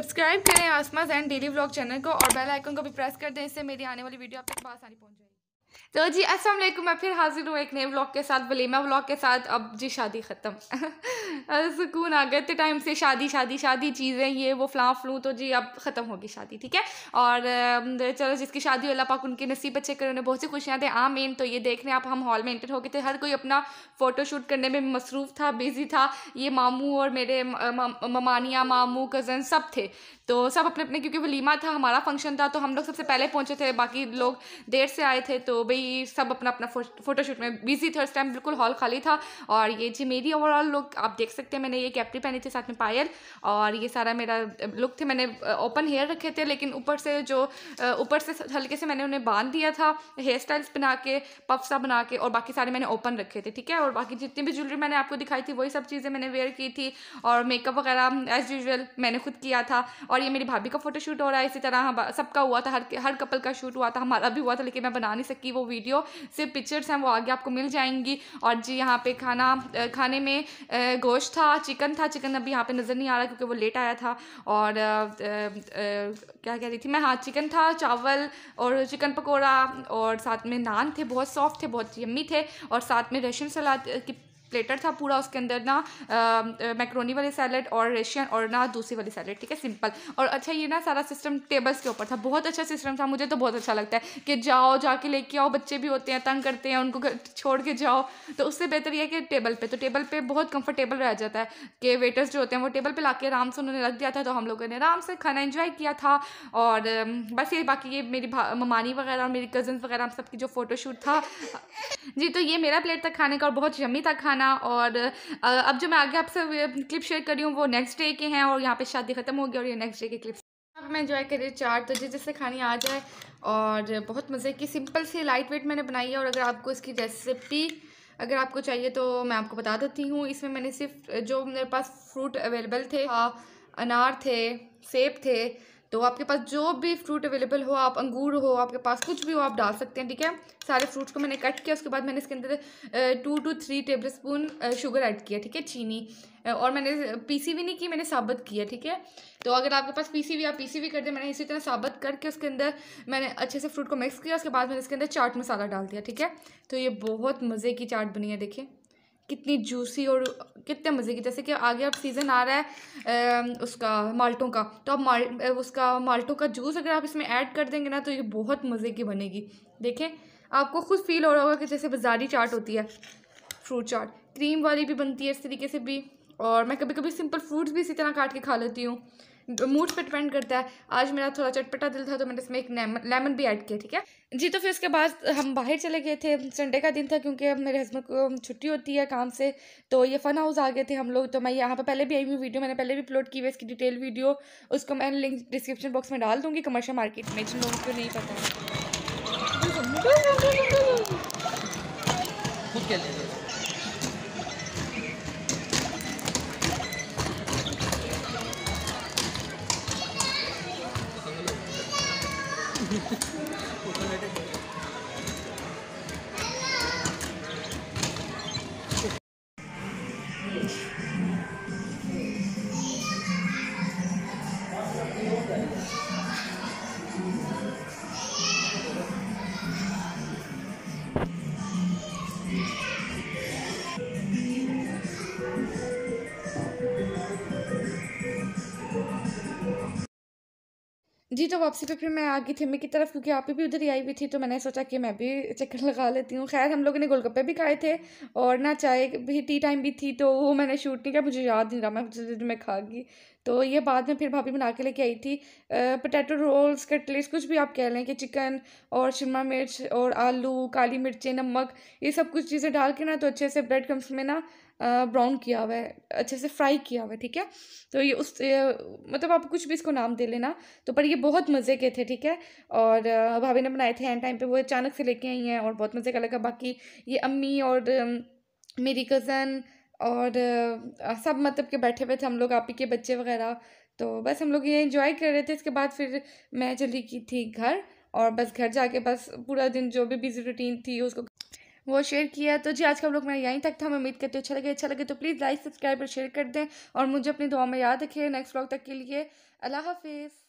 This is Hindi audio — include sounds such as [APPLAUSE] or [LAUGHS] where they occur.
सब्सक्राइब करें आसमास एंड डेली ब्लॉग चैनल को और बेल आइकन को भी प्रेस कर दें इससे मेरी आने वाली वीडियो आप तक बहुत सारी पहुँच जाएगी तो जी अस्सलाम वालेकुम मैं फिर हाजिर हूँ एक नए व्लॉग के साथ वलीमा व्लॉग के साथ अब जी शादी ख़त्म [LAUGHS] सुकून आ गए थे टाइम से शादी शादी शादी चीज़ें ये वो फ्लाँ फ्लू तो जी अब ख़त्म होगी शादी ठीक है और चलो जिसकी शादी हो अल्लाह पाक उनके नसीब अच्छे करें उन्हें बहुत सी खुशियाँ दें आम मेन तो ये देख रहे हैं आप हम हॉल में एंटर हो गए थे हर कोई अपना फ़ोटो शूट करने में मसरूफ़ था बिज़ी था ये मामू और मेरे ममानियाँ मामू कज़न सब थे तो सब अपने अपने क्योंकि वलीमा था हमारा फंक्शन था तो हम लोग सबसे पहले पहुँचे थे बाकी लोग देर से आए थे तो भाई सब अपना अपना फोटोशूट में बिजी थे उस टाइम बिल्कुल हॉल खाली था और ये जी मेरी ओवरऑल लुक आप देख सकते हैं मैंने ये कैपरी पहनी थी साथ में पायल और ये सारा मेरा लुक थे मैंने ओपन हेयर रखे थे लेकिन ऊपर से जो ऊपर से हल्के से मैंने उन्हें बांध दिया था हेयर स्टाइल्स बना के पफ्सा बना के और बाकी सारे मैंने ओपन रखे थे ठीक है और बाकी जितनी भी ज्वेलरी मैंने आपको दिखाई थी वही सब चीज़ें मैंने वेयर की थी और मेकअप वगैरह एज़ यूजल मैंने खुद किया था और ये मेरी भाभी का फोटोशूट हो रहा है इसी तरह सबका हुआ था हर हर कपल का शूट हुआ था हमारा भी हुआ था लेकिन मैं बना नहीं सकी की वो वीडियो सिर्फ पिक्चर्स हैं वो आगे आपको मिल जाएंगी और जी यहाँ पे खाना खाने में गोश्त था चिकन था चिकन अभी यहाँ पे नज़र नहीं आ रहा क्योंकि वो लेट आया था और आ, आ, क्या कह रही थी मैं हाँ चिकन था चावल और चिकन पकौड़ा और साथ में नान थे बहुत सॉफ्ट थे बहुत यम्मी थे और साथ में रशियन सलाद की प्लेटर था पूरा उसके अंदर ना मैक्रोनी वाले सैलड और रशियन और ना दूसरी वाली सैलड ठीक है सिंपल और अच्छा ये ना सारा सिस्टम टेबल्स के ऊपर था बहुत अच्छा सिस्टम था मुझे तो बहुत अच्छा लगता है कि जाओ जाके लेके आओ बच्चे भी होते हैं तंग करते हैं उनको छोड़ के जाओ तो उससे बेहतर यह है कि टेबल पर तो टेबल पर बहुत कम्फर्टेबल रह जाता है कि वेटर्स जो होते हैं वो टेबल ला के आराम से उन्होंने रख दिया था तो हम लोगों ने आराम से खाना इन्जॉय किया था और बस ये बाकी ये मेरी ममानी वगैरह और मेरी कज़न्स वगैरह हम सबकी जो फ़ोटोशूट था जी तो ये मेरा प्लेट था खाने का और बहुत यमी था खाने खाना और अब जो मैं आगे आपसे क्लिप शेयर कर रही हूँ वो नेक्स्ट डे के हैं और यहाँ पे शादी ख़त्म हो गई और ये नेक्स्ट डे के क्लिप्स अब मैं इन्जॉय करी चार तो जिस जिससे खानी आ जाए और बहुत मज़े की सिंपल सी लाइट वेट मैंने बनाई है और अगर आपको इसकी रेसिपी अगर आपको चाहिए तो मैं आपको बता देती हूँ इसमें मैंने सिर्फ जो मेरे पास फ्रूट अवेलेबल थे अनार थे सेब थे तो आपके पास जो भी फ्रूट अवेलेबल हो आप अंगूर हो आपके पास कुछ भी हो आप डाल सकते हैं ठीक है सारे फ्रूट्स को मैंने कट किया उसके बाद मैंने इसके अंदर two two three tablespoon sugar add किया ठीक है चीनी और मैंने पीसी भी नहीं की मैंने साबित किया ठीक है तो अगर आपके पास पीसी भी आप पीसी भी कर दें मैंने इसी तरह साबित करके उसके अंदर मैंने अच्छे से फ्रूट को मिक्स किया उसके बाद मैंने इसके अंदर चाट मसाला डाल दिया ठीक है तो ये बहुत मज़े की चाट बनी है देखिए कितनी जूसी और कितने मज़े की जैसे कि आगे अब सीज़न आ रहा है आ, उसका माल्टों का तो आप माल उसका माल्टों का जूस अगर आप इसमें ऐड कर देंगे ना तो ये बहुत मज़े की बनेगी देखें आपको खुद फील हो रहा होगा कि जैसे बाजारी चाट होती है फ्रूट चाट क्रीम वाली भी बनती है इस तरीके से भी और मैं कभी कभी सिंपल फ्रूट्स भी इसी तरह काट के खा लेती हूँ मूड पर डिपेंड करता है आज मेरा थोड़ा चटपटा दिल था तो मैंने इसमें एक लेमन भी ऐड किया ठीक है जी तो फिर उसके बाद हम बाहर चले गए थे संडे का दिन था क्योंकि मेरे हस्बैंड को छुट्टी होती है काम से तो ये फ़न हाउस आ गए थे हम लोग तो मैं यहाँ पर पहले भी आई हुई वीडियो मैंने पहले भी अपलोड की हुई इसकी डिटेल वीडियो उसको मैं लिंक डिस्क्रिप्शन बॉक्स में डाल दूँगी कमर्शियल मार्केट में जिन लोगों को नहीं पता है खुद Thank you. जी तो वापसी पे फिर मैं आ गई थेमे की तरफ क्योंकि आप भी उधर ही आई हुई थी तो मैंने सोचा कि मैं भी चक्कर लगा लेती हूँ खैर हम लोगों ने गोलगप्पे भी खाए थे और ना चाय भी टी टाइम भी थी तो वो मैंने शूट नहीं किया मुझे याद नहीं रहा मैं मैं खा गई तो ये बाद में फिर भाभी बना के लेके आई थी पोटैटो रोल्स कटलेट्स कुछ भी आप कह लें कि चिकन और शिमला मिर्च और आलू काली मिर्चें नमक ये सब कुछ चीज़ें डाल के ना तो अच्छे से ब्रेड क्रम्स में ना ब्राउन किया हुआ है अच्छे से फ्राई किया हुआ है ठीक है तो ये उस ये, मतलब आप कुछ भी इसको नाम दे लेना तो पर ये बहुत मज़े के थे ठीक है और भाभी ने बनाए थे एंड टाइम पे वो अचानक से लेके आई हैं और बहुत मज़े का लगा बाकी ये अम्मी और मेरी कज़न और सब मतलब के बैठे हुए थे हम लोग आप ही के बच्चे वगैरह तो बस हम लोग ये इन्जॉय कर रहे थे इसके बाद फिर मैं चली की थी घर और बस घर जाके बस पूरा दिन जो भी बिजी रूटीन थी उसको वो शेयर किया तो जी आज का ब्लॉग मेरा यहीं तक था मैं उम्मीद करती हूँ अच्छा लगे अच्छा लगे तो प्लीज़ लाइक सब्सक्राइब और शेयर कर दें और मुझे अपनी दुआ में याद रखें नेक्स्ट ब्लॉग तक के लिए अल्लाह हाफिज़